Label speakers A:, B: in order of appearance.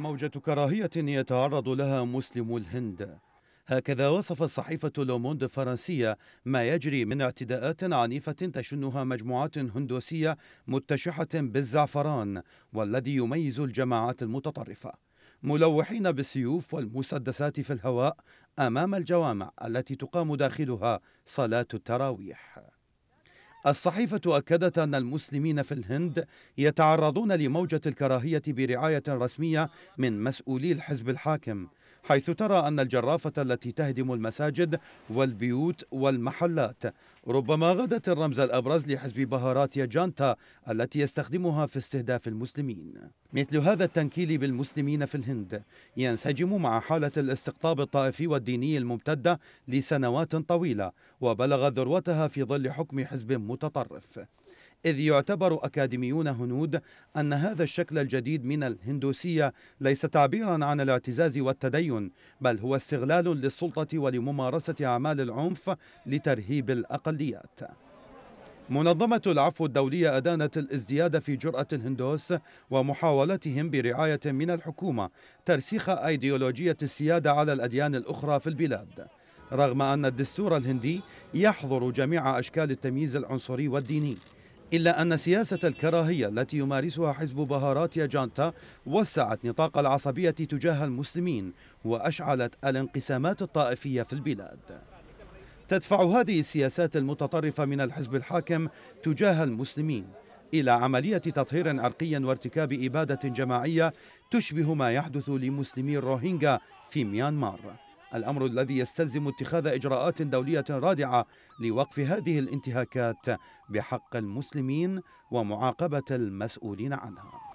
A: موجة كراهية يتعرض لها مسلم الهند هكذا وصفت صحيفة لوموند الفرنسية ما يجري من اعتداءات عنيفة تشنها مجموعات هندوسية متشحة بالزعفران والذي يميز الجماعات المتطرفة ملوحين بالسيوف والمسدسات في الهواء أمام الجوامع التي تقام داخلها صلاة التراويح الصحيفة أكدت أن المسلمين في الهند يتعرضون لموجة الكراهية برعاية رسمية من مسؤولي الحزب الحاكم حيث ترى أن الجرافة التي تهدم المساجد والبيوت والمحلات ربما غدت الرمز الأبرز لحزب بهاراتيا جانتا التي يستخدمها في استهداف المسلمين مثل هذا التنكيل بالمسلمين في الهند ينسجم مع حالة الاستقطاب الطائفي والديني الممتدة لسنوات طويلة وبلغ ذروتها في ظل حكم حزب متطرف إذ يعتبر أكاديميون هنود أن هذا الشكل الجديد من الهندوسية ليس تعبيرا عن الاعتزاز والتدين بل هو استغلال للسلطة ولممارسة أعمال العنف لترهيب الأقليات منظمة العفو الدولية أدانت الازدياد في جرأة الهندوس ومحاولتهم برعاية من الحكومة ترسيخ أيديولوجية السيادة على الأديان الأخرى في البلاد رغم أن الدستور الهندي يحظر جميع أشكال التمييز العنصري والديني إلا أن سياسة الكراهية التي يمارسها حزب بهاراتيا جانتا وسعت نطاق العصبية تجاه المسلمين وأشعلت الانقسامات الطائفية في البلاد تدفع هذه السياسات المتطرفة من الحزب الحاكم تجاه المسلمين إلى عملية تطهير عرقي وارتكاب إبادة جماعية تشبه ما يحدث لمسلمي الروهينجا في ميانمار الأمر الذي يستلزم اتخاذ إجراءات دولية رادعة لوقف هذه الانتهاكات بحق المسلمين ومعاقبة المسؤولين عنها